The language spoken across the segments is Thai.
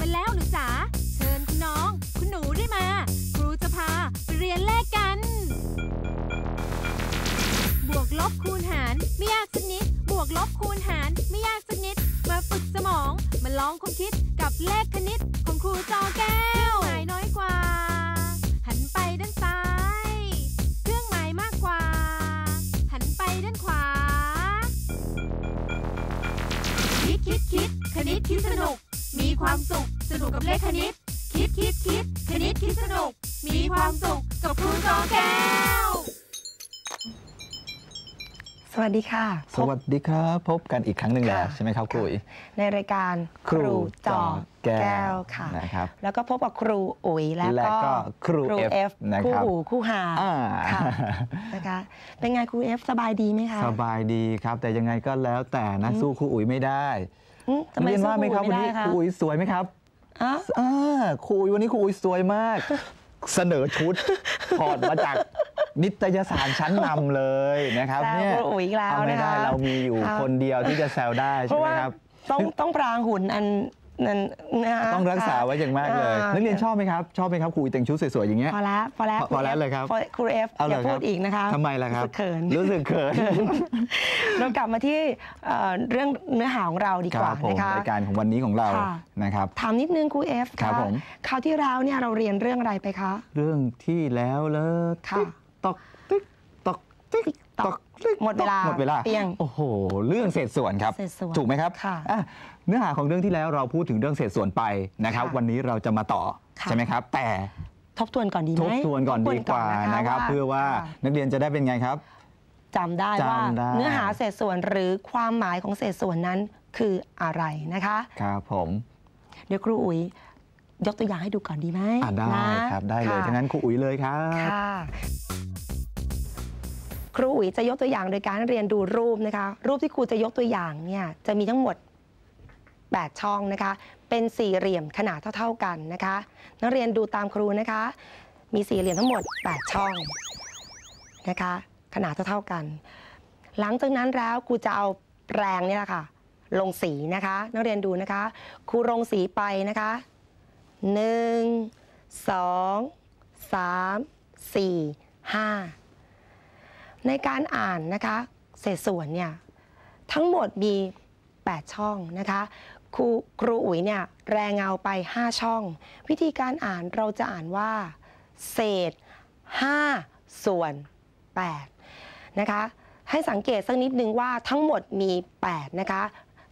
มาแล้วหนูจ๋าเชิญคุณน้อง คุณหนูได้มา ครูจะพาเรียนเลขกัน บวกลบคูณหารไม่ยากสักนิดบวกลบคูณหารไม่ยากสักนิด มาฝึกสมอง มาลองความคิดกับเลขคณิตของครูจอแก้วหมายน้อยกว่า หันไปด้านซ้ายเครื่องหมายมากกว่า หันไปด้านขวา คิดคิดคิดคณิตคิดสนุกมีความสุขสนุกกับเลขคณิต คิดคิดคิดคณิตคิด สนุกมีความสุขกับครูจอแก้ว สวัสดีค่ะ สวัสดีครับ พบกันอีกครั้งหนึ่งแล้วใช่ไหมครับครูุยในรายการครูจอแก้วค่ะนะครับแล้วก็พบกับครูอุ๋ยแล้วก็ครูเอฟนะครับคู่หูคู่หาาค่ะนะคะเป็นไงครูเอฟสบายดีไหมคะสบายดีครับ แต่ยังไงก็แล้วแต่นะ สู้ครูอุ๋ยไม่ได้ทำไมเรียนว่าไหมครับวันนี้ครูอุยสวยไหมครับอ่าครูุยวันนี้ครูุยสวยมาก เสนอชุดถอดมาจาก นิตยสารชั้นนำเลยนะครับเนี่ยเอาไม่ได้เรามีอยู่คนเดียวที่จะแซวได้ใช่ไหมครับ ต้องต้องปรางหุ่นอันนั่นนะต้องรักษาไว้อย่างมากเลย นักเรียนชอบไหมครับ ชอบไหมครับครูแต่งชุดสวยๆอย่างเงี้ย พอแล้วพอแล้วพอแล้วเลยครับครูเอฟอย่าพูดอีกนะคะทำไมล่ะครับรู้สึกเขินเรากลับมาที่เรื่องเนื้อหาของเราดีกว่านะคะรายการของวันนี้ของเรานะครับถามนิดนึงครูเอฟครับผมคราวที่แล้วเนี่ยเราเรียนเรื่องอะไรไปคะเรื่องที่แล้วเลยค่ะตอกติ๊กตอกติ๊กตอกหมดเวลาหมดเวลาเปียงโอ้โหเรื่องเศษส่วนครับ ถูกไหมครับค่ะเนื้อหาของเรื่องที่แล้วเราพูดถึงเรื่องเศษส่วนไปนะครับ วันนี้เราจะมาต่อใช่ไหมครับแต่ทบทวนก่อนดีไหมทบทวนก่อนดีกว่านะครับ เพื่อว่านักเรียนจะได้เป็นไงครับจำได้ว่า เนื้อหาเศษส่วนหรือความหมายของเศษส่วนนั้นคืออะไรนะคะครับผมเดี๋ยวครูอุ๋ยยกตัวอย่างให้ดูก่อนดีไหมได้ครับได้เลยทั้งนั้นครูอุ๋ยเลย ครับคครูอุ๋ยจะยกตัวอย่างโดยการเรียนดูรูปนะคะรูปที่ครูจะยกตัวอย่างเนี่ยจะมีทั้งหมด8 ช่องนะคะเป็นสี่เหลี่ยมขนาดเท่าๆกันนะคะนักเรียนดูตามครูนะคะมีสี่เหลี่ยมทั้งหมด 8 ช่องนะคะขนาดเท่าๆกัน หลังจากนั้นแล้วครูจะเอาแปรงนี่แหละค่ะลงสีนะคะนักเรียนดูนะคะครูลงสีไปนะคะ1 2 3 4 5ในการอ่านนะคะเศษส่วนเนี่ยทั้งหมดมี 8 ช่องนะคะครูครูอุ๋ยเนี่ยแรงเงาไป 5 ช่อง วิธีการอ่านเราจะอ่านว่า เศษ 5 ส่วน8นะคะให้สังเกตสักนิดนึงว่าทั้งหมดมี8นะคะ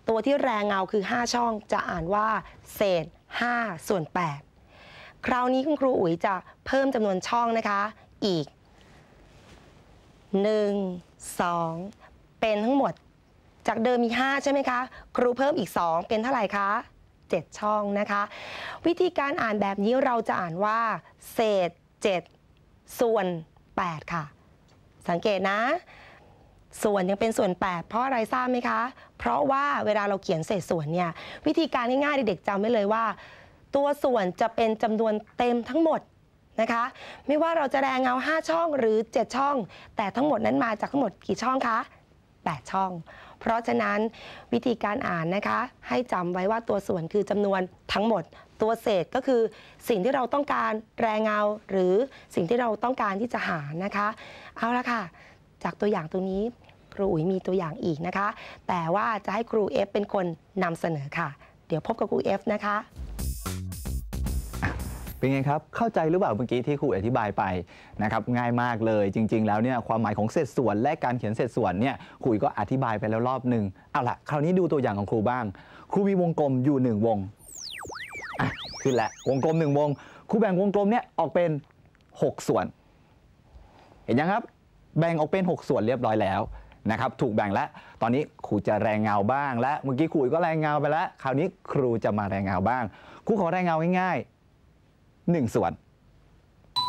ตัวที่แรงเงาคือ 5 ช่องจะอ่านว่า เศษ 5 ส่วน 8 คราวนี้คุณครูอุ๋ยจะเพิ่มจำนวนช่องนะคะอีก 1 2 เป็นทั้งหมดจากเดิมมี5ใช่ไหมคะ ครูเพิ่มอีก 2 เป็นเท่าไหร่คะ 7ช่องนะคะ วิธีการอ่านแบบนี้เราจะอ่านว่าเศษ 7 ส่วน 8 ค่ะ สังเกตนะ ส่วนยังเป็นส่วน 8 เพราะอะไรทราบไหมคะ เพราะว่าเวลาเราเขียนเศษส่วนเนี่ยวิธีการง่ายๆเด็กจำไว้เลยว่า ตัวส่วนจะเป็นจำนวนเต็มทั้งหมดนะคะ ไม่ว่าเราจะแรงเงา5 ช่องหรือ 7 ช่อง แต่ทั้งหมดนั้นมาจากทั้งหมดกี่ช่องคะ8 ช่องเพราะฉะนั้นวิธีการอ่านนะคะ ให้จำไว้ว่าตัวส่วนคือจำนวนทั้งหมดตัวเศษก็คือ สิ่งที่เราต้องการแรงเงา หรือสิ่งที่เราต้องการที่จะหานะคะ เอาละค่ะ จากตัวอย่างตัวนี้ครูอุ๋ยมีตัวอย่างอีกนะคะ แต่ว่าจะให้ครูเอฟเป็นคนนำเสนอค่ะ เดี๋ยวพบกับครูเอฟนะคะเป็นไงครับเข้าใจหรือเปล่าเมื่อกี้ที่ครูอธิบายไปนะครับง่ายมากเลยจริงๆแล้วเนี่ย ความหมายของเศษส่วนและการเขียนเศษส่วนเนี่ยครูก็อธิบายไปแล้วรอบหนึ่งเอาละคราวนี้ดูตัวอย่างของครูบ้างครูมีวงกลมอยู่หนึ่งวง อ่ะขึละ วงกลมหนึ่งวงครูแบ่งวงกลมเนี่ยออกเป็น 6 ส่วน เห็นยังครับแบ่งออกเป็น 6 ส่วนเรียบร้อยแล้วนะครับถูกแบ่งแล้ว ตอนนี้ครูจะแรงเงาบ้าง และเมื่อกี้ครูก็แรงเงาไปแล้วคราวนี้ครูจะมาแรงเงาบ้างครูขอแรงเงาง่าย1 ส่วน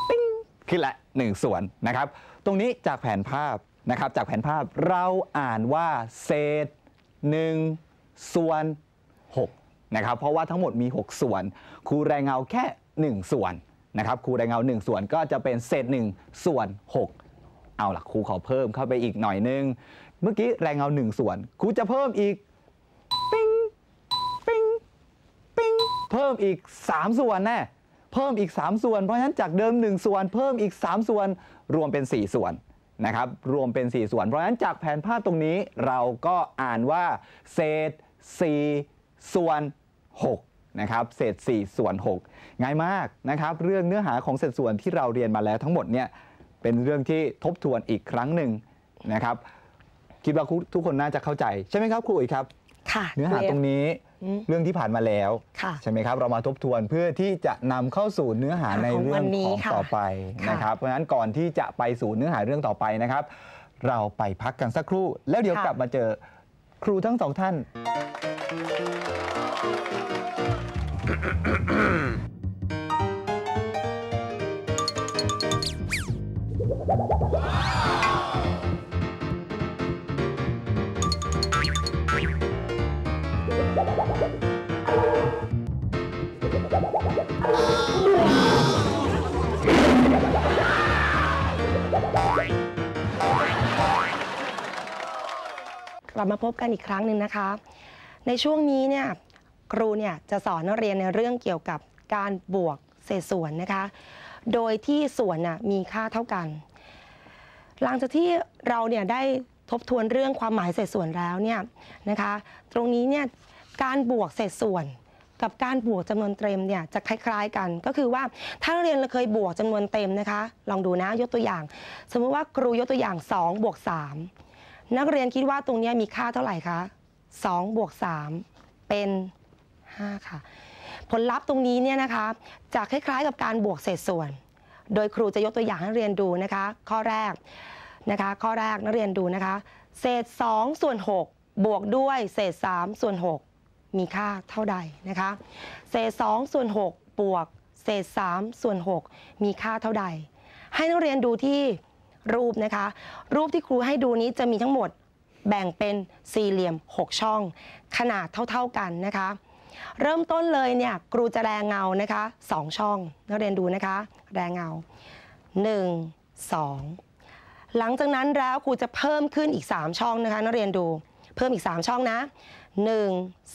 ปิ้งขึ้นละ 1 ส่วนนะครับ ตรงนี้จากแผนภาพนะครับจากแผนภาพเราอ่านว่าเศษ 1 ส่วน6นะครับเพราะว่าทั้งหมดมี 6 ส่วนครูแรงเงาแค่ 1 ส่วนนะครับครูแรงเงา1 ส่วนก็จะเป็นเศษ 1 ส่วน 6 เอาล่ะครูขอเพิ่มเข้าไปอีกหน่อยนึงเมื่อกี้แรงเงา1 ส่วนครูจะเพิ่มอีกปิ้งปิ้งปิ้งเพิ่มอีก 3 ส่วนแน่เพิ่มอีก 3 ส่วน เพราะฉะนั้นจากเดิม 1 ส่วนเพิ่มอีก 3 ส่วน รวมเป็น 4 ส่วนนะครับ รวมเป็น 4 ส่วน เพราะฉะนั้นจากแผนภาพตรงนี้เราก็อ่านว่า เศษ 4 ส่วน6นะครับเศษ 4 ส่วน 6 ง่ายมากนะครับ เรื่องเนื้อหาของเศษส่วนที่เราเรียนมาแล้ว ทั้งหมดเนี่ยเป็นเรื่องที่ทบทวนอีกครั้งหนึ่งนะครับ คิดว่าทุกคนน่าจะเข้าใจใช่ไหมครับครูอีกครับค่ะเนื้อหาตรงนี้เรื่องที่ผ่านมาแล้วใช่ไหมครับ เรามาทบทวนเพื่อที่จะนำเข้าสู่เนื้อหาในเรื่องของต่อไปนะครับ เพราะฉะนั้นก่อนที่จะไปสู่เนื้อหาเรื่องต่อไปนะครับ เราไปพักกันสักครู่แล้วเดี๋ยวกลับมาเจอครูทั้งสองท่าน Wow! กลับมาพบกันอีกครั้งหนึ่งนะคะ ในช่วงนี้เนี่ย ครูเนี่ยจะสอนนักเรียนในเรื่องเกี่ยวกับการบวกเศษส่วนนะคะ โดยที่ส่วนน่ะมีค่าเท่ากัน หลังจากที่เราเนี่ยได้ทบทวนเรื่องความหมายเศษส่วนแล้วเนี่ยนะคะ ตรงนี้เนี่ยการบวกเศษส่วนกับการบวกจำนวนเต็มเนี่ยจะคล้าย ๆกันก็คือว่าถ้าเรียนเราเคยบวกจำนวนเต็มนะคะลองดูนะยกตัวอย่าง สมมุติว่าครูยกตัวอย่าง2บวก3นักเรียนคิดว่าตรงนี้มีค่าเท่าไหร่คะ2บวก3เป็น5ค่ะผลลัพธ์ตรงนี้เนี่ยนะคะจะคล้ายๆกับการบวกเศษส่วน โดยครูจะยกตัวอย่างให้เรียนดูนะคะข้อแรกนะคะข้อแรกนักเรียนดูนะคะเศษ2ส่วน6บวกด้วยเศษ3ส่วน6มีค่าเท่าใดนะคะเศษ2ส่วน6บวกเศษ3ส่วน6มีค่าเท่าใด ให้นักเรียนดูที่รูปนะคะรูปที่ครูให้ดูนี้จะมีทั้งหมดแบ่งเป็นสี่เหลี่ยม 6 ช่อง ขนาดเท่าๆกันนะคะเริ่มต้นเลยเนี่ยครูจะแรงเงานะคะ2ช่องนักเรียนดูนะคะแรงเงา1 2หลังจากนั้นแล้วครูจะเพิ่มขึ้นอีก3ช่องนะคะนักเรียนดูเพิ่มอีก3ช่องนะ1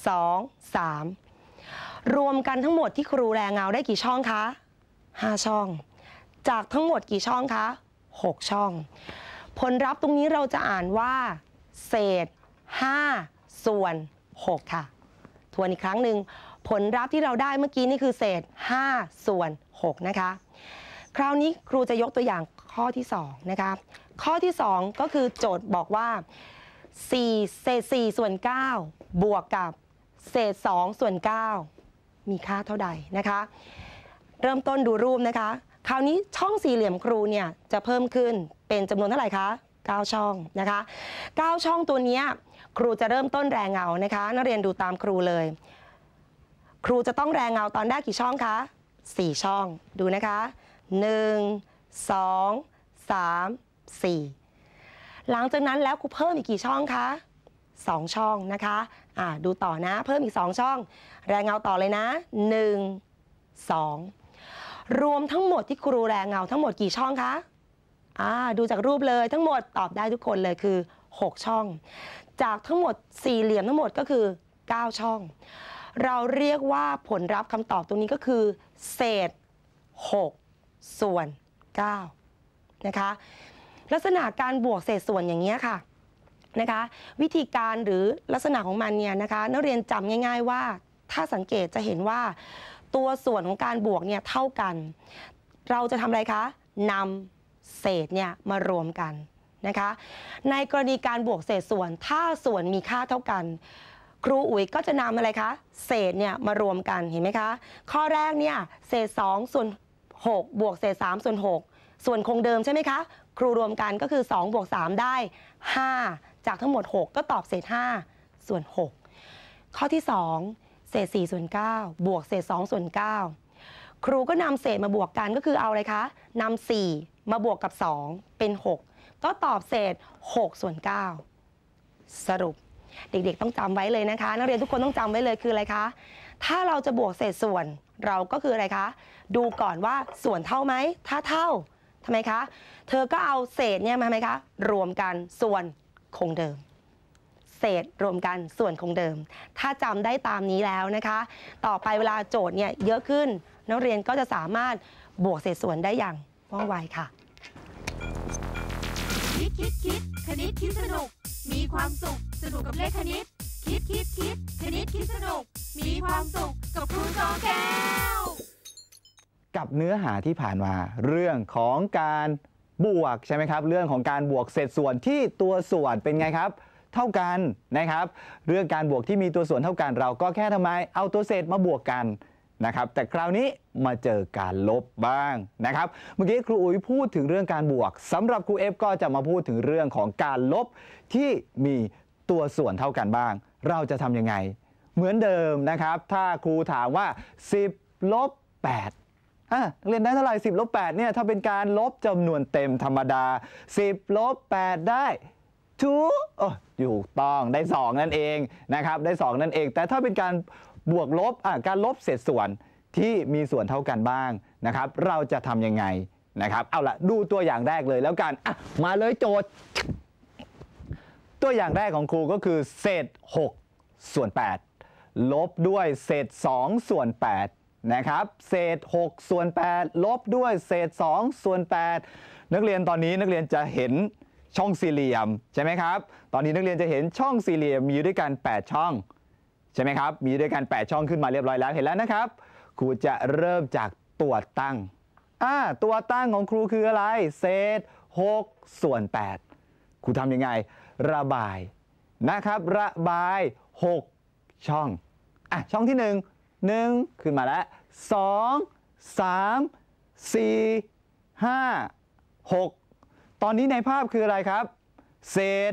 2 3 รวมกันทั้งหมดที่ครูแรงเงาได้กี่ช่องคะ5ช่อง จากทั้งหมดกี่ช่องคะ6ช่อง ผลลัพธ์ตรงนี้เราจะอ่านว่า เศษ 5 ส่วน 6 ค่ะทวนอีกครั้งหนึ่งผลลัพธ์ที่เราได้เมื่อกี้นี่คือ เศษ 5 ส่วน6นะคะคราวนี้ครูจะยกตัวอย่างข้อที่2นะคะข้อที่2ก็คือโจทย์บอกว่า4เศษ4ส่วน9บวกกับเศษ2ส่วน9มีค่าเท่าใดนะคะ เริ่มต้นดูรูปนะคะ คราวนี้ช่องสี่เหลี่ยมครูเนี่ยจะเพิ่มขึ้นเป็นจำนวนเท่าไหร่คะ 9 ช่องนะคะ9ช่องตัวนี้ครูจะเริ่มต้นแรงเงานะคะนักเรียนดูตามครูเลย ครูจะต้องแรงเงาตอนแรกกี่ช่องคะ 4 ช่องดูนะคะ1 2 3 4หลังจากนั้นแล้วครูเพิ่มอีกกี่ช่องคะ 2 ช่องนะคะะดูต่อนะ เพิ่มอีก 2 ช่อง แรงเงาต่อเลยนะ1 2รวมทั้งหมดที่ครูแรงเงาทั้งหมดกี่ช่องคะดูจากรูปเลยทั้งหมดตอบได้ทุกคนเลยคือ6 ช่อง จากทั้งหมดสี่เหลี่ยมทั้งหมดก็คือ 9 ช่อง เราเรียกว่าผลรับคำตอบตรงนี้ก็คือ เศษ 6 ส่วน 9 นะคะลักษณะการบวกเศษส่วนอย่างเงี้ยค่ะนะคะวิธีการหรือลักษณะของมันเนี่ยนะคะนักเรียนจำง่าย ๆว่า ถ้าสังเกตจะเห็นว่า ตัวส่วนของการบวกเนี่ยเท่ากัน เราจะทำอะไรคะนำเศษเนี่ยมารวมกันนะคะในกรณีการบวกเศษส่วนถ้าส่วนมีค่าเท่ากัน ครูอุ๋ยก็จะนำอะไรคะเศษเนี่ยมารวมกันเห็นไหมคะข้อแรกเนี่ยเศษ2ส่วน6บวกเศษ3ส่วน6ส่วนคงเดิมใช่ไหมคะครูรวมกันก็คือ 2 บวก 3 ได้ 5 จากทั้งหมด 6 ก็ตอบเศษ5ส่วน 6 ข้อที่ 2 เศษ4ส่วน9บวกเศษ2ส่วน9ครูก็นำเศษมาบวกกันก็คือเอาอะไรคะนำ4มาบวกกับ 2 เป็น 6 ก็ตอบเศษ6ส่วน 9 สรุป เด็กๆต้องจำไว้เลยนะคะ นักเรียนทุกคนต้องจำไว้เลยคืออะไรคะถ้าเราจะบวกเศษส่วนเราก็คืออะไรคะดูก่อนว่าส่วนเท่าไหมถ้าเท่าทำไมคะ เธอก็เอาเศษเนี่ยมาไหมคะ รวมกันส่วนคงเดิม เศษรวมกันส่วนคงเดิม ถ้าจำได้ตามนี้แล้วนะคะ ต่อไปเวลาโจทย์เนี่ยเยอะขึ้น นักเรียนก็จะสามารถบวกเศษส่วนได้อย่างว่องไวค่ะ คิดคิดคิด คณิตคิดสนุก มีความสุขสนุกกับเลขคณิต คิดคิดคิด คณิตคิดสนุก มีความสุขกับครูจอแก้วกับเนื้อหาที่ผ่านมา เรื่องของการบวกใช่ไหมครับเรื่องของการบวกเศษส่วนที่ตัวส่วนเป็นไงครับ เท่ากันนะครับ เรื่องการบวกที่มีตัวส่วนเท่ากัน เราก็แค่ทำไมเอาตัวเศษมาบวกกันนะครับแต่คราวนี้มาเจอการลบบ้างนะครับ เมื่อกี้ครูอุ๋ยพูดถึงเรื่องการบวก สำหรับครูเอฟก็จะมาพูดถึงเรื่องของการลบที่มีตัวส่วนเท่ากันบ้าง เราจะทํำยังไง เหมือนเดิมนะครับ ถ้าครูถามว่า 10ลบ8อ่ะเรียนได้เท่าไหร่10ลบ8เนี่ยถ้าเป็นการลบจำนวนเต็มธรรมดา 10ลบ8ได้ทูอยู่ต้องได้ 2 นั่นเองนะครับได้ 2 นั่นเอง แต่ถ้าเป็นการบวกลบการลบเศษส่วนที่มีส่วนเท่ากันบ้างนะครับเราจะทำยังไงนะครับเอาละดูตัวอย่างแรกเลยแล้วกันมาเลยโจทย์ ตัวอย่างแรกของครูก็คือเศษ6ส่วน8ลบด้วยเศษ2ส่วน8นะครับเศษ6ส่วน8ลบด้วยเศษ2ส่วน8นักเรียนตอนนี้นักเรียนจะเห็นช่องสี่เหลี่ยมใช่ไหมครับตอนนี้นักเรียนจะเห็นช่องสี่เหลี่ยมมีด้วยกัน8ช่องใช่ไหมครับมีด้วยกัน8ช่องขึ้นมาเรียบร้อยแล้วเห็นแล้วนะครับครูจะเริ่มจากตัวตั้งอ่าตัวตั้งของครูคืออะไร เศษ6ส่วน8ครูทำยังไงระบายนะครับระบาย 6 ช่องอ่ะช่องที่ 1 1ขึ้นมาแล้ว 2 3 4 5 6 ตอนนี้ในภาพคืออะไรครับ เศษ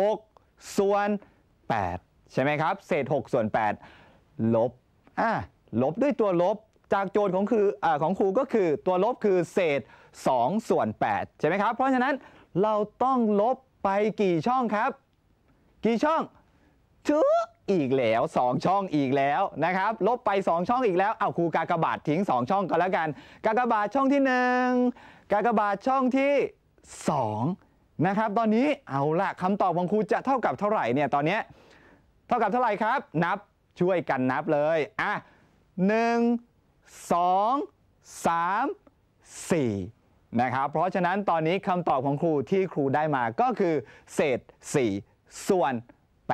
6 ส่วน 8 ใช่ไหมครับ เศษ6 ส่วน8ลบอ่ะลบด้วยตัวลบจากโจทย์ของคืออของครูก็คือตัวลบคือเศษ2 ส่วน8ใช่ไหมครับ เพราะฉะนั้นเราต้องลบไปกี่ช่องครับ กี่ช่องทุออีกแล้ว2ช่องอีกแล้วนะครับลบไป 2 ช่องอีกแล้วเอาครูกากบาททิ้ง2ช่องก็แล้วกัน กากบาทช่องที่ 1กากบาทช่องที่2นะครับตอนนี้เอาละคำตอบของครูจะเท่ากับเท่าไหร่เนี่ยตอนนี้เท่ากับเท่าไหร่ครับนับช่วยกันนับเลยอ่ะหนึ่งสองสามสี่นะครับเพราะฉะนั้นตอนนี้คำตอบของครูที่ครูได้มาก็คือเศษ 4 ส่วน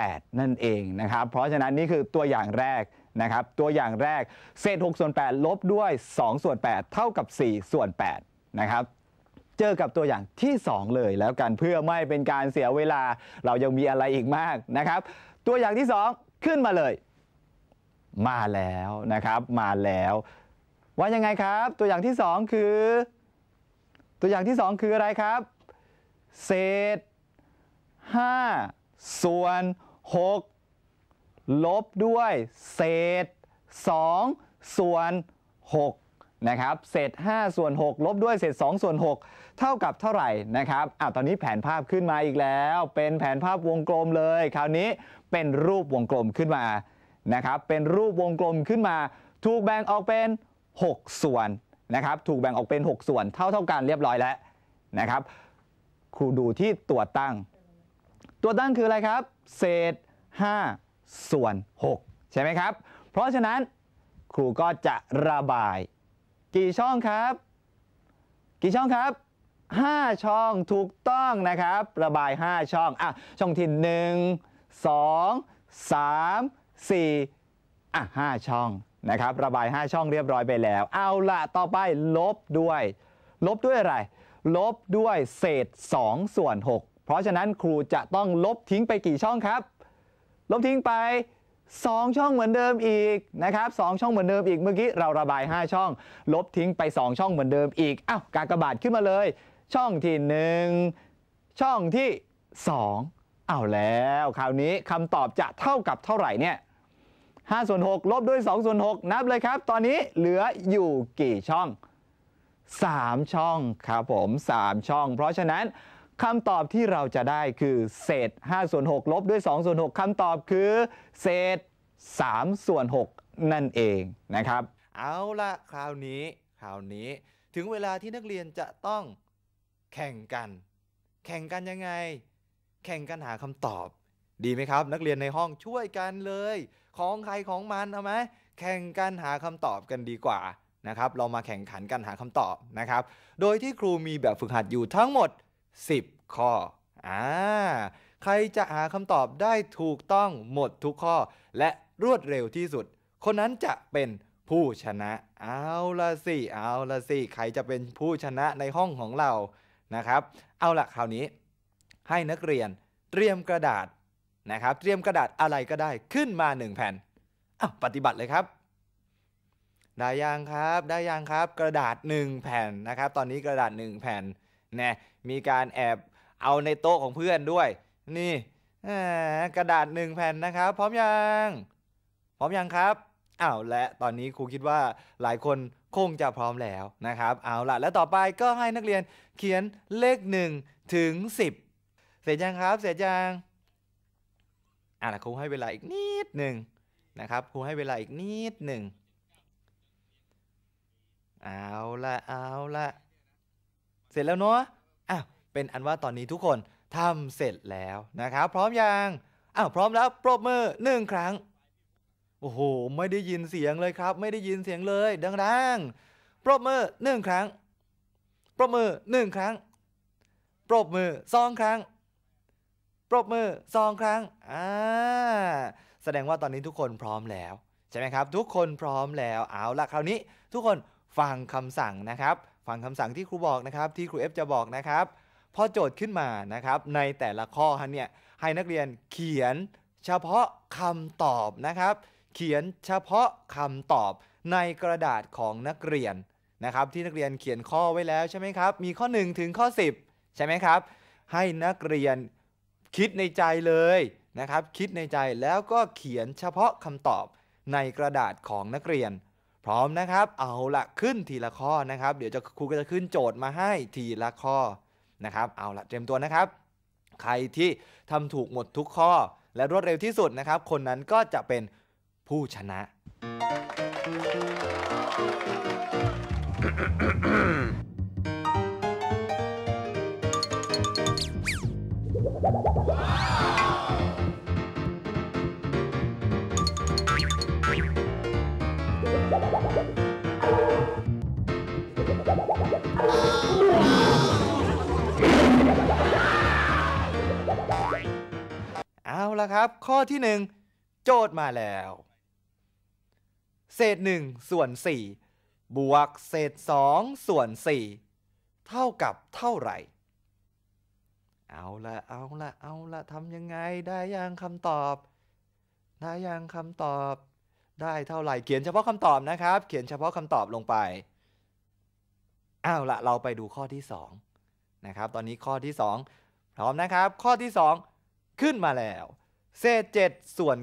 8นั่นเองนะครับ เพราะฉะนั้นนี่คือตัวอย่างแรกนะครับ ตัวอย่างแรก เศษ6ส่วน8ลบด้วย2ส่วน8เท่ากับ4ส่วน8นะครับ เจอกับตัวอย่างที่ 2 เลย แล้วกันเพื่อไม่เป็นการเสียเวลาเรายังมีอะไรอีกมากนะครับ ตัวอย่างที่ 2 ขึ้นมาเลยมาแล้วนะครับ มาแล้วว่ายังไงครับตัวอย่างที่ 2 คือ ตัวอย่างที่ 2 คืออะไรครับ เศษ5ส่วน6ลบด้วยเศษ 2 ส่วน6นะครับเศษ5ส่วน6ลบด้วยเศษ2ส่วน6เท่ากับเท่าไหร่นะครับอ่ะตอนนี้แผนภาพขึ้นมาอีกแล้ว เป็นแผนภาพวงกลมเลยคราวนี้เป็นรูปวงกลมขึ้นมานะครับเป็นรูปวงกลมขึ้นมา ถูกแบ่งออกเป็น 6 ส่วนนะครับถูกแบ่งออกเป็น 6 ส่วนเท่าเท่ากันเรียบร้อยแล้วนะครับครูดูที่ตัวตั้งตัวตั้งคืออะไรครับเศษ 5 ส่วน6ใช่ไหมครับ เพราะฉะนั้น ครูก็จะระบาย กี่ช่องครับ กี่ช่องครับ 5 ช่องถูกต้องนะครับ ระบาย 5 ช่องอ่ะช่องที่1 2 3 4อ่ะ5ช่อง นะครับระบาย 5 ช่องเรียบร้อยไปแล้ว เอาละต่อไปลบด้วย ลบด้วยอะไร ลบด้วยเศษ2ส่วน6เพราะฉะนั้นครูจะต้องลบทิ้งไปกี่ช่องครับ ลบทิ้งไป 2 ช่องเหมือนเดิมอีกนะครับสช่องเหมือนเดิมอีกเมื่อกี้เราระบาย 5 ช่อง ลบทิ้งไป 2 ช่องเหมือนเดิมอีกอ้าวกากบาทขึ้นมาเลย ช่องที่ 1 ช่องที่2เอาแล้วคราวนี้คำตอบจะเท่ากับเท่าไหร่เนี่ย5ส่วน6ลบด้วย2ส่วน6นับเลยครับ ตอนนี้เหลืออยู่กี่ช่อง 3 ช่องครับผม 3 ช่อง เพราะฉะนั้นคำตอบที่เราจะได้คือ เศษ5ส่วน6ลบด้วย2ส่วน6คำตอบคือ เศษ3ส่วน6นั่นเองนะครับ เอาละคราวนี้คราวนี้ถึงเวลาที่นักเรียนจะต้องแข่งกัน แข่งกันยังไง แข่งกันหาคำตอบดีไหมครับ นักเรียนในห้องช่วยกันเลยของใครของมันเอาไหมแข่งกันหาคำตอบกันดีกว่านะครับเรามาแข่งขันกันหาคำตอบนะครับ โดยที่ครูมีแบบฝึกหัดอยู่ทั้งหมด10 ข้ออ่าใครจะหาคำตอบได้ถูกต้องหมดทุกข้อและรวดเร็วที่สุด คนนั้นจะเป็นผู้ชนะ เอาละสิ เอาละสิ ใครจะเป็นผู้ชนะในห้องของเรา นะครับ เอาละคราวนี้ให้นักเรียนเตรียมกระดาษนะครับ เตรียมกระดาษอะไรก็ได้ขึ้นมาหนึ่งแผ่นอ้าวปฏิบัติเลยครับ ได้ยังครับ ได้ยังครับ กระดาษหนึ่งแผ่นนะครับ ตอนนี้กระดาษหนึ่งแผ่นนะมีการแอบเอาในโต๊ะของเพื่อนด้วย นี่กระดาษหนึ่งแผ่นนะครับ พร้อมยัง พร้อมยังครับอ้าวและตอนนี้ครูคิดว่าหลายคนคงจะพร้อมแล้วนะครับเอาละแล้วต่อไปก็ให้นักเรียนเขียนเลขหนึ่งถึงสิบเสร็จยังครับเสร็จยังอ่ะครูให้เวลาอีกนิดหนึ่งนะครับครูให้เวลาอีกนิดหนึ่งเอาละเอาละเสร็จแล้วเนาะ อ้าว เป็นอันว่าตอนนี้ทุกคนทำเสร็จแล้วนะครับ พร้อมอยังอ้าว พร้อมแล้ว ปรบมือหนึ่งครั้ง โอ้โห ไม่ได้ยินเสียงเลยครับ ไม่ได้ยินเสียงเลย ดังๆปรบมือหนึ่งครั้ง ปรบมือหนึ่งครั้งปรบมือสองครั้งปรบมือสองครั้ง อ่า แสดงว่าตอนนี้ทุกคนพร้อมแล้ว ใช่ไหมครับ ทุกคนพร้อมแล้ว เอาละคราวนี้ทุกคนฟังคำสั่งนะครับฟังคำสั่งที่ครูบอกนะครับ ที่ครูเอฟจะบอกนะครับพอโจทย์ขึ้นมานะครับในแต่ละข้อฮะเนี่ยให้นักเรียนเขียนเฉพาะคำตอบนะครับ เขียนเฉพาะคำตอบ ในกระดาษของนักเรียนนะครับที่นักเรียนเขียนข้อไว้แล้วใช่ไหมครับมีข้อ 1 ถึงข้อ 10ใช่ไหมครับ ให้นักเรียนคิดในใจเลยนะครับคิดในใจแล้วก็เขียนเฉพาะคำตอบ ในกระดาษของนักเรียนพร้อมนะครับ เอาละขึ้นทีละข้อนะครับ เดี๋ยวจะครูก็จะขึ้นโจทย์มาให้ทีละข้อนะครับ เอาละเตรียมตัวนะครับ ใครที่ทำถูกหมดทุกข้อและรวดเร็วที่สุดนะครับ คนนั้นก็จะเป็นผู้ชนะ Wow! เอาละครับ ข้อที่หนึ่ง โจทย์มาแล้ว เศษหนึ่งส่วนสี่บวกเศษสองส่วนสี่เท่ากับเท่าไหร่ เอาละเอาละเอาละทำยังไงได้ยังคำตอบ ได้ยังคำตอบได้เท่าไหร่ เขียนเฉพาะคำตอบนะครับ เขียนเฉพาะคำตอบลงไปอ้าวละเราไปดูข้อที่2นะครับตอนนี้ข้อที่ 2 พร้อมนะครับ ข้อที่ 2 ขึ้นมาแล้วเศษ7ส่วน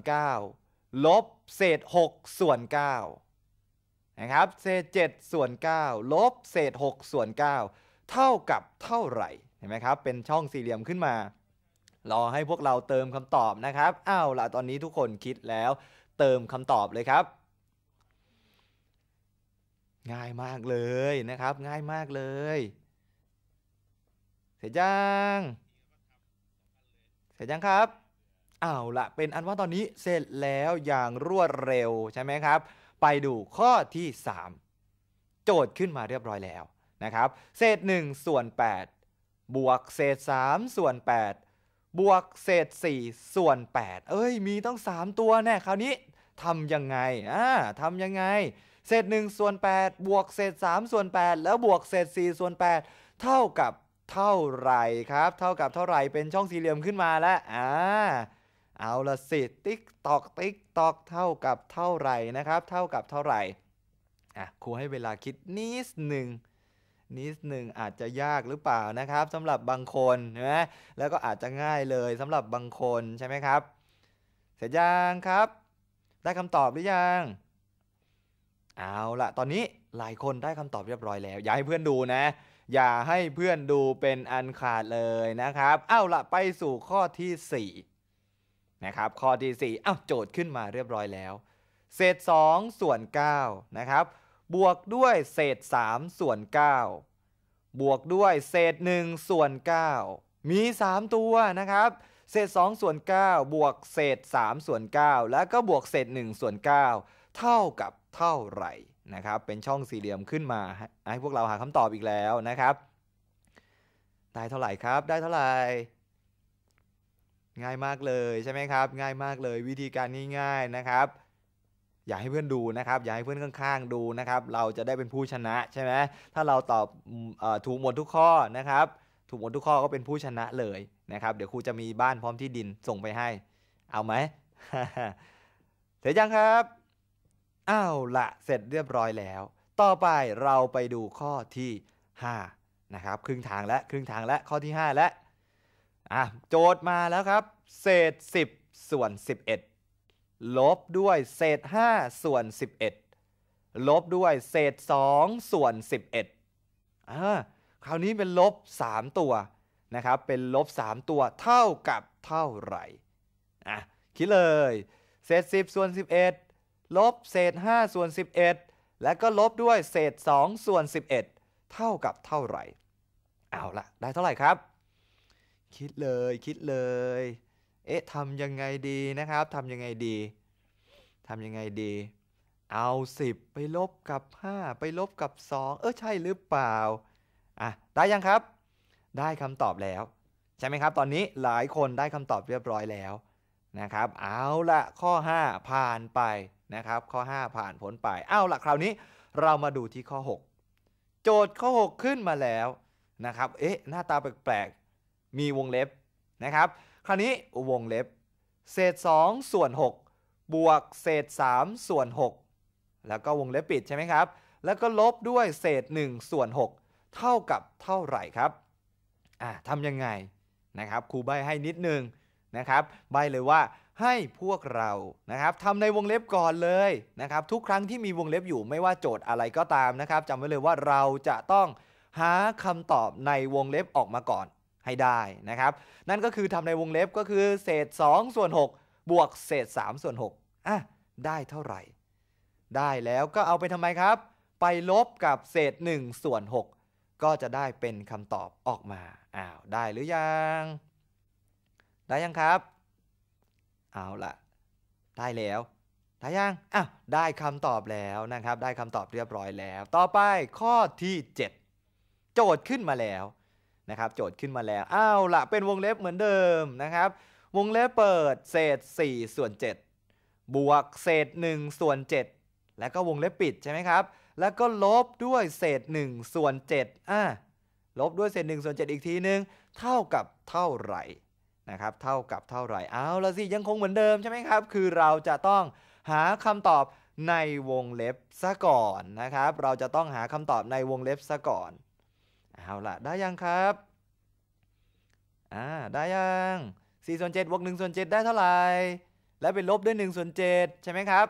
9ลบเศษ6ส่วน9นะครับเศษ7ส่วน9ลบเศษ6ส่วน9เท่ากับเท่าไหร่ เห็นไหมครับ เป็นช่องสี่เหลี่ยมขึ้นมารอให้พวกเราเติมคำตอบนะครับอ้าวละตอนนี้ทุกคนคิดแล้วเติมคำตอบเลยครับ ง่ายมากเลยนะครับ ง่ายมากเลย เสร็จยังเสร็จยังครับเอาละเป็นอันว่าตอนนี้เสร็จแล้วอย่างรวดเร็ว ใช่ไหมครับ ไปดูข้อที่ 3 โจทย์ขึ้นมาเรียบร้อยแล้วนะครับ เศษ1ส่วน 8 บวกเศษ3ส่วน 8 บวกเศษ4ส่วน8เอ้ยมีต้อง 3 ตัวแน่คราวนี้ทำยังไง อ่า ทำยังไง เศษ1ส่วน 8บวกเศษ3ส่วน8แล้วบวกเศษ4ส่วน 8 เท่ากับเท่าไรครับ เท่ากับเท่าไรเป็นช่องสี่เหลี่ยมขึ้นมาแล้วอ่า เอาละสิติ๊กตอกติ๊กตอกเท่ากับเท่าไรนะครับ เท่ากับเท่าไรอ่ะ ครูให้เวลาคิดนิดหนึ่งนิดหนึ่งอาจจะยากหรือเปล่านะครับ สำหรับบางคนนะแล้วก็อาจจะง่ายเลยสำหรับบางคนใช่ไหมครับ เสร็จยังครับได้คำตอบหรือยัง เอาละ ตอนนี้หลายคนได้คำตอบเรียบร้อยแล้ว อย่าให้เพื่อนดูนะ อย่าให้เพื่อนดูเป็นอันขาดเลยนะครับ เอาละไปสู่ข้อที่ 4 นะครับ ข้อที่4เอ้าโจทย์ขึ้นมาเรียบร้อยแล้ว เศษ 2 ส่วน9นะครับ บวกด้วยเศษ 3 ส่วน 9 บวกด้วยเศษ 1 ส่วน 9 มี 3 ตัวนะครับเศษ2ส่วน9 บวกเศษ3ส่วน 9 แล้วก็บวกเศษ 1 ส่วน 9 เท่ากับเท่าไหร่นะครับ เป็นช่องสี่เหลี่ยมขึ้นมา ให้พวกเราหาคำตอบอีกแล้วนะครับได้เท่าไหร่ครับ ได้เท่าไหร่ง่ายมากเลยใช่ไหมครับ ง่ายมากเลย วิธีการง่ายๆนะครับ อยากให้เพื่อนดูนะครับ อยากให้เพื่อนข้างๆดูนะครับ เราจะได้เป็นผู้ชนะใช่ไหมถ้าเราตอบอถูกหมดทุกข้อนะครับถูกหมดทุกข้อก็เป็นผู้ชนะเลยนะครับ เดี๋ยวครูจะมีบ้านพร้อมที่ดินส่งไปให้ เอาไหมเสร็จยังครับอ้าวละเสร็จเรียบร้อยแล้ว ต่อไปเราไปดูข้อที่ 5 นะครับ ครึ่งทางและครึ่งทางและข้อที่ 5 และอ่ะโจทย์มาแล้วครับ เศษ 10 ส่วน 11 ลบด้วยเศษ 5 ส่วน 11 ลบด้วยเศษ 2 ส่วน 11อ่าคราวนี้เป็นลบ 3 ตัวนะครับ เป็นลบ 3 ตัวเท่ากับเท่าไหร่อ่ะคิดเลย เศษ 10ส่วน11ลบเศษ5ส่วน11 และก็ลบด้วยเศษ2ส่วน11 เท่ากับเท่าไหร่ เอาละได้เท่าไหร่ครับ คิดเลย คิดเลย เอ๊ะทำยังไงดีนะครับ ทำยังไงดีทำยังไงดี เอา 10 ไปลบกับ 5 ไปลบกับ 2เออใช่หรือเปล่าอะได้ยังครับ ได้คำตอบแล้ว ใช่ไหมครับ ตอนนี้หลายคนได้คำตอบเรียบร้อยแล้วนะครับ เอาละข้อ 5 ผ่านไปนะครับข้อ 5 ผ่านผลไป เอาละคราวนี้เรามาดูที่ข้อ 6 โจทย์ข้อ 6 ขึ้นมาแล้วนะครับ เอ๊ะหน้าตาแปลกๆมีวงเล็บนะครับคราวนี้วงเล็บ เศษ2ส่วน6บวกเศษ3ส่วน6แล้วก็วงเล็บปิดใช่ไหมครับ แล้วก็ลบด้วยเศษ1ส่วน6เท่ากับเท่าไหร่ครับอ่าทำยังไงนะครับครูใบให้นิดนึงนะครับใบเลยว่าให้พวกเรานะครับทำในวงเล็บก่อนเลยนะครับทุกครั้งที่มีวงเล็บอยู่ไม่ว่าโจทย์อะไรก็ตามนะครับจำไว้เลยว่าเราจะต้องหาคำตอบในวงเล็บออกมาก่อนให้ได้นะครับ นั่นก็คือทำในวงเล็บก็คือ เศษ2ส่วน6บวกเศษ3ส่วน6อ่ะได้เท่าไหร่ ได้แล้วก็เอาไปทำไมครับ ไปลบกับเศษ1ส่วน6ก็จะได้เป็นคำตอบออกมา อ้าว ได้หรือยัง ได้ยังครับ เอาละได้แล้ว ได้ยัง อ้าว ได้คำตอบแล้วนะครับ ได้คำตอบเรียบร้อยแล้ว ต่อไปข้อที่ 7 โจทย์ขึ้นมาแล้วนะครับ โจทย์ขึ้นมาแล้วอ้าวละเป็นวงเล็บเหมือนเดิมนะครับ วงเล็บเปิดเศษ 4 ส่วน 7 บวกเศษ 1 ส่วน 7 แล้วก็วงเล็บปิดใช่ไหมครับแล้วก็ลบด้วยเศษ1ส่วน7อ่าลบด้วยเศษ1ส่วน7อีกทีนึง เท่ากับเท่าไหร่ นะครับ เท่ากับเท่าไหร่ เอาละสิยังคงเหมือนเดิมใช่ไหมครับ คือเราจะต้องหาคำตอบในวงเล็บซะก่อน นะครับ เราจะต้องหาคำตอบในวงเล็บซะก่อน เอาละได้ยังครับอ่าได้ยัง4ส่วน7บวก1ส่วน7ได้เท่าไหร่ และเป็นลบด้วย1ส่วน7ใช่ไหมครับ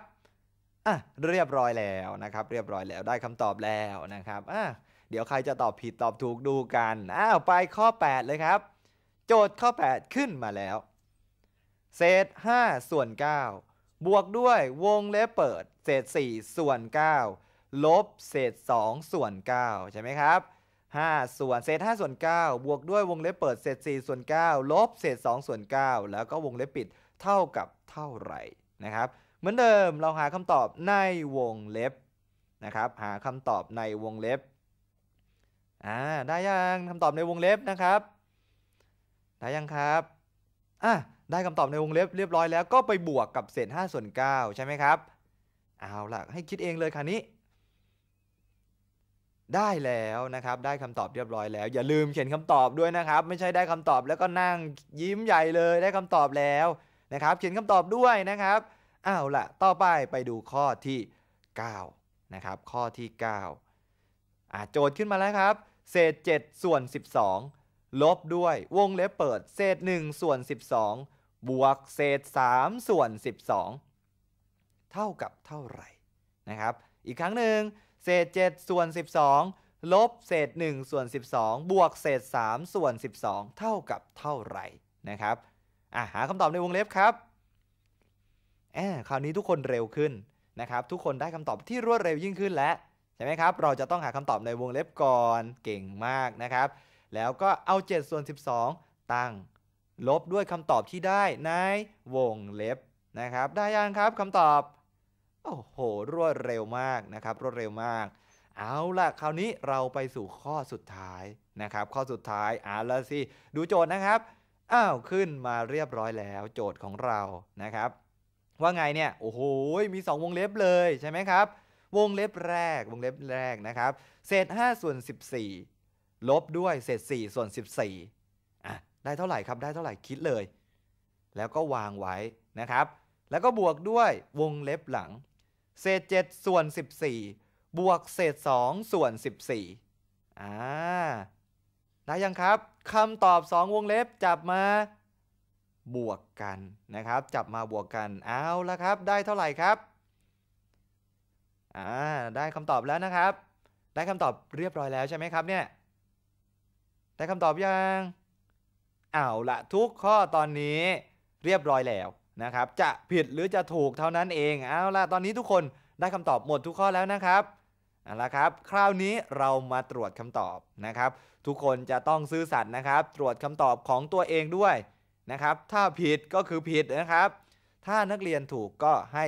อ่ะเรียบร้อยแล้วนะครับ เรียบร้อยแล้วได้คำตอบแล้วนะครับอ่ะเดี๋ยวใครจะตอบผิดตอบถูกดูกันอ้าวไปข้อ 8 เลยครับ โจทย์ข้อ 8 ขึ้นมาแล้ว เศษ5ส่วน9บวกด้วยวงเล็บเปิด เศษ4ส่วน9ลบเศษ2ส่วน9ใช่ไหมครับ5ส่วนเศษ5ส่วน9บวกด้วยวงเล็บเปิด เศษ4ส่วน9ลบ เศษ2ส่วน9แล้วก็วงเล็บปิดเท่ากับเท่าไหร่นะครับเหมือนเดิมเราหาคำตอบในวงเล็บนะครับ หาคำตอบในวงเล็บอ่าได้ยังคำตอบในวงเล็บนะครับได้ยังครับอ่ะได้คำตอบในวงเล็บเรียบร้อยแล้วก็ไปบวกกับเศษ5ส่วน9ใช่ไหมครับ เอาล่ะให้คิดเองเลยคราวนี้ ได้แล้วนะครับ ได้คำตอบเรียบร้อยแล้ว อย่าลืมเขียนคำตอบด้วยนะครับ ไม่ใช่ได้คำตอบแล้วก็นั่งยิ้มใหญ่เลยได้คำตอบแล้วนะครับ เขียนคำตอบด้วยนะครับอ้าวละต่อไปไปดูข้อที่ 9 นะครับข้อที่9อ่าโจทย์ขึ้นมาแล้วครับ เศษ 7 ส่วน 12 ลบด้วยวงเล็บเปิด เศษ 1 ส่วน 12 บวกเศษ 3 ส่วน 12 เท่ากับเท่าไหร่นะครับอีกครั้งหนึ่งเศษ 7 ส่วน 12 ลบเศษ 1 ส่วน 12 บวกเศษ 3 ส่วน 12 เท่ากับเท่าไหร่นะครับอ่าหาคำตอบในวงเล็บครับแอบคราวนี้ทุกคนเร็วขึ้นนะครับ ทุกคนได้คำตอบที่รวดเร็วยิ่งขึ้นแล้วใช่ไหมครับ เราจะต้องหาคำตอบในวงเล็บก่อนเก่งมากนะครับ แล้วก็เอา7ส่วน12ตั้ง ลบด้วยคำตอบที่ได้ในวงเล็บนะครับ ได้ยังครับ คำตอบโอ้โห รวดเร็วมากนะครับ รวดเร็วมาก เอาล่ะคราวนี้เราไปสู่ข้อสุดท้ายนะครับ ข้อสุดท้ายเอาละสิดูโจทย์นะครับอ้าวขึ้นมาเรียบร้อยแล้ว โจทย์ของเรานะครับว่าไงเนี่ย โอ้โห มี 2 วงเล็บเลยใช่ไหมครับ วงเล็บแรก วงเล็บแรกนะครับ เศษ5ส่วน14 ลบด้วยเศษ4ส่วน14อ่ะได้เท่าไหร่ครับ ได้เท่าไหร่คิดเลย แล้วก็วางไว้นะครับ แล้วก็บวกด้วยวงเล็บหลัง เศษ7ส่วน14บวกเศษ2ส่วน14อ่าได้ยังครับคำตอบ 2 วงเล็บจับมาบวกกันนะครับ จับมาบวกกันเอาละครับ ได้เท่าไหร่ครับอ่าได้คำตอบแล้วนะครับ ได้คำตอบเรียบร้อยแล้วใช่ไหมครับเนี่ยได้คำตอบยังเอาละทุกข้อตอนนี้เรียบร้อยแล้วนะครับ จะผิดหรือจะถูกเท่านั้นเอง เอาละตอนนี้ทุกคนได้คำตอบหมดทุกข้อแล้วนะครับเอาละครับคราวนี้เรามาตรวจคำตอบนะครับ ทุกคนจะต้องซื่อสัตย์นะครับ ตรวจคำตอบของตัวเองด้วยนะครับถ้าผิดก็คือผิดนะครับ ถ้านักเรียนถูกก็ให้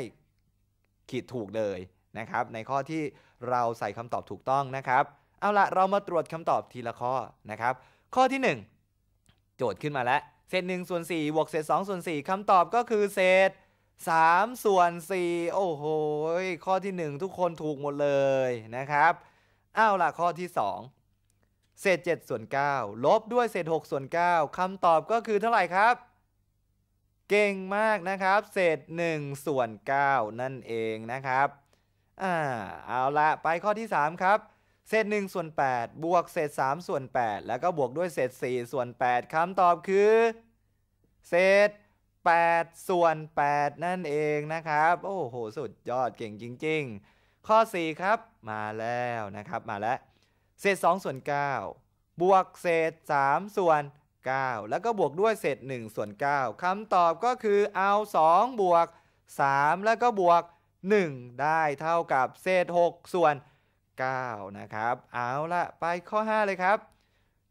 ขีดถูกเลยนะครับ ในข้อที่เราใส่คำตอบถูกต้องนะครับ เอาละเรามาตรวจคำตอบทีละข้อนะครับ ข้อที่ 1 โจทย์ขึ้นมาแล้วเศษ1ส่วน4บวกเศษ2ส่วน4คำตอบก็คือ เศษ3ส่วน4โอ้โหข้อที่ 1 ทุกคนถูกหมดเลยนะครับ เอาละข้อที่ 2เศษ7ส่วน9ลบด้วยเศษ6ส่วน9คำตอบก็คือเท่าไหร่ครับ เก่งมากนะครับ เศษ1ส่วน9นั่นเองนะครับอ่าเอาละไปข้อที่ 3 ครับเศษ1ส่วน8บวกเศษ3ส่วน8แล้วก็บวกด้วยเศษ4ส่วน8คำตอบคือ เศษ8ส่วน8นั่นเองนะครับ โอ้โห สุดยอดเก่งจริง ๆ ข้อ 4 ครับมาแล้วนะครับมาแล้วเศษ2ส่วน9บวกเศษ3ส่วน9แล้วก็บวกด้วยเศษ1ส่วน9คำตอบก็คือเอา2บวก3แล้วก็บวก 1 ได้เท่ากับเศษ6ส่วน9นะครับเอาละไปข้อ5 เลยครับ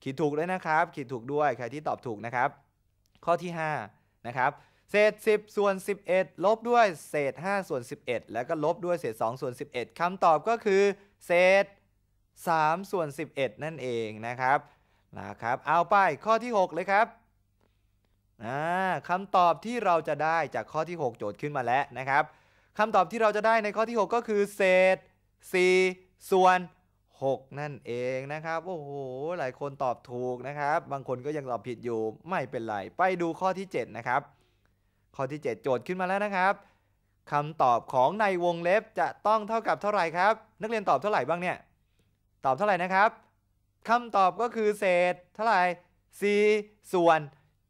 ขีดถูกเลยนะครับขีดถูกด้วยใครที่ตอบถูกนะครับ ข้อที่5นะครับเศษ 10ส่วน11 ลบด้วยเศษ5ส่วน11 แล้วก็ลบด้วยเศษ2ส่วน11คำตอบก็คือเศษ3ส่วน11 นั่นเองนะครับนะครับ เอาไปข้อที่ 6 เลยครับคำตอบที่เราจะได้จากข้อที่ 6 โจทย์ขึ้นมาแล้วนะครับคำตอบที่เราจะได้ในข้อที่ 6 ก็คือ เศษ4ส่วน6นั่นเองนะครับโอ้โหหลายคนตอบถูกนะครับ บางคนก็ยังตอบผิดอยู่ ไม่เป็นไร ไปดูข้อที่7นะครับข้อที่ 7 โจทย์ขึ้นมาแล้วนะครับคำตอบของในวงเล็บจะต้องเท่ากับเท่าไหร่ครับนักเรียนตอบเท่าไหร่บ้างเนี่ยตอบเท่าไหร่นะครับคำตอบก็คือเศษเท่าไหร่4ส่วน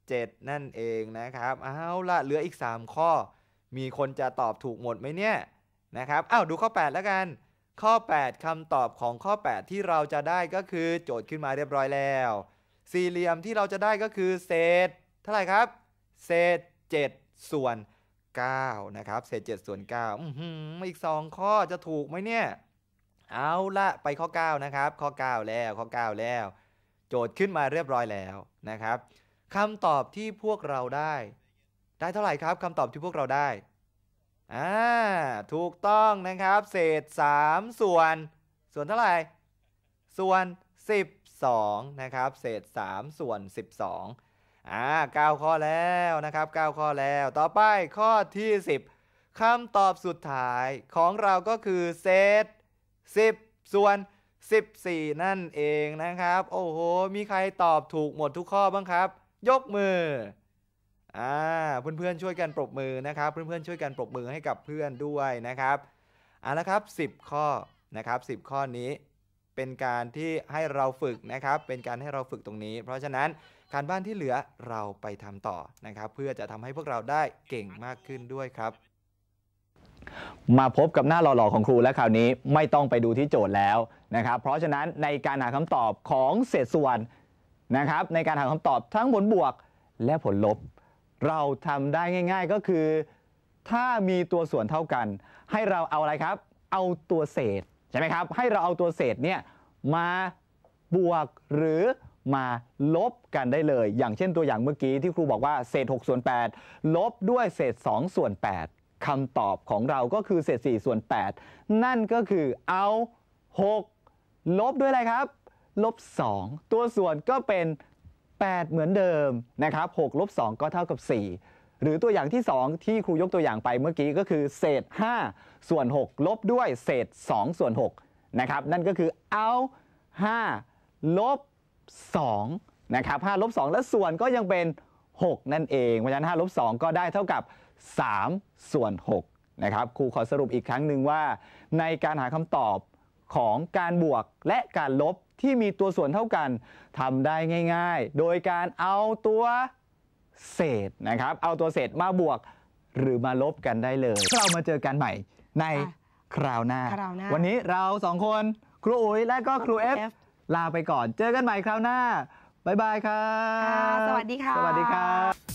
7 นั่นเองนะครับเอาละเหลืออีก 3 ข้อ มีคนจะตอบถูกหมดไหมเนี่ยนะครับอ้าวดูข้อ 8 แล้วกัน ข้อ8คำตอบของข้อ8 ที่เราจะได้ก็คือโจทย์ขึ้นมาเรียบร้อยแล้วสี่เหลี่ยมที่เราจะได้ก็คือ เศษเท่าไหร่ครับ เศษ 7 ส่วน9นะครับเศษ 7 ส่วน9อืมอีก2 ข้อจะถูกไหมเนี่ยเอาละไปข้อ9นะครับ ข้อ9แล้วข้อ9แล้วโจทย์ขึ้นมาเรียบร้อยแล้วนะครับคำตอบที่พวกเราได้ ได้เท่าไหร่ครับคำตอบที่พวกเราได้อ่าถูกต้องนะครับ เศษ 3 ส่วน ส่วนเท่าไหร่ ส่วน 12นะครับเศษ 3 ส่วน 12อ่า9ข้อแล้วนะครับ9ข้อแล้ว ต่อไปข้อที่ 10คำตอบสุดท้ายของเราก็คือเศษ10ส่วน 14 นั่นเองนะครับโอ้โห มีใครตอบถูกหมดทุกข้อบ้างครับ ยกมืออ่าเพื่อนๆช่วยกันปรบมือนะครับ เพื่อนๆช่วยกันปรบมือให้กับเพื่อนด้วยนะครับเอาละครับ 10 ข้อนะครับ 10 ข้อนี้เป็นการที่ให้เราฝึกนะครับ เป็นการให้เราฝึกตรงนี้ เพราะฉะนั้นการบ้านที่เหลือเราไปทำต่อนะครับ เพื่อจะทำให้พวกเราได้เก่งมากขึ้นด้วยครับมาพบกับหน้าหล่อๆของครูและคราวนี้ไม่ต้องไปดูที่โจทย์แล้วนะครับเพราะฉะนั้นในการหาคำตอบของเศษส่วนนะครับในการหาคำตอบทั้งผลบวกและผลลบ เราทำได้ง่าย ๆก็คือ ถ้ามีตัวส่วนเท่ากัน ให้เราเอาอะไรครับเอาตัวเศษใช่ไหมครับให้เราเอาตัวเศษเนี่ยมาบวกหรือมาลบกันได้เลย อย่างเช่นตัวอย่างเมื่อกี้ที่ครูบอกว่าเศษ6ส่วน8ลบด้วยเศษ2ส่วน8คำตอบของเราก็คือเศษ4ส่วน 8 นั่นก็คือเอา 6 ลบด้วยอะไรครับ ลบ2ตัวส่วนก็เป็น 8 เหมือนเดิมนะครับ6ลบ2ก็เท่ากับ 4 หรือตัวอย่างที่ 2 ที่ครูยกตัวอย่างไปเมื่อกี้ ก็คือ เศษ5ส่วน 6 ลบด้วย เศษ2ส่วน6นะครับ นั่นก็คือเอา 5 ลบ2นะครับ5ลบ2แล้วส่วนก็ยังเป็น 6 นั่นเอง เพราะฉะนั้น5ลบ2ก็ได้เท่ากับ3ส่วน6นะครับครูขอสรุปอีกครั้งหนึ่งว่า ในการหาคำตอบของการบวกและการลบที่มีตัวส่วนเท่ากันทำได้ง่าย ๆ โดยการเอาตัวเศษนะครับ เอาตัวเศษมาบวกหรือมาลบกันได้เลยเรามาเจอกันใหม่ในคราวหน้าาวนาวันนี้เราสองคน ครูอุ๋ยและก็ครูเอฟลาไปก่อนเจอกันใหม่คราวหน้าบ๊ายบายครับสวัสดีค่ะสวัสดีครับ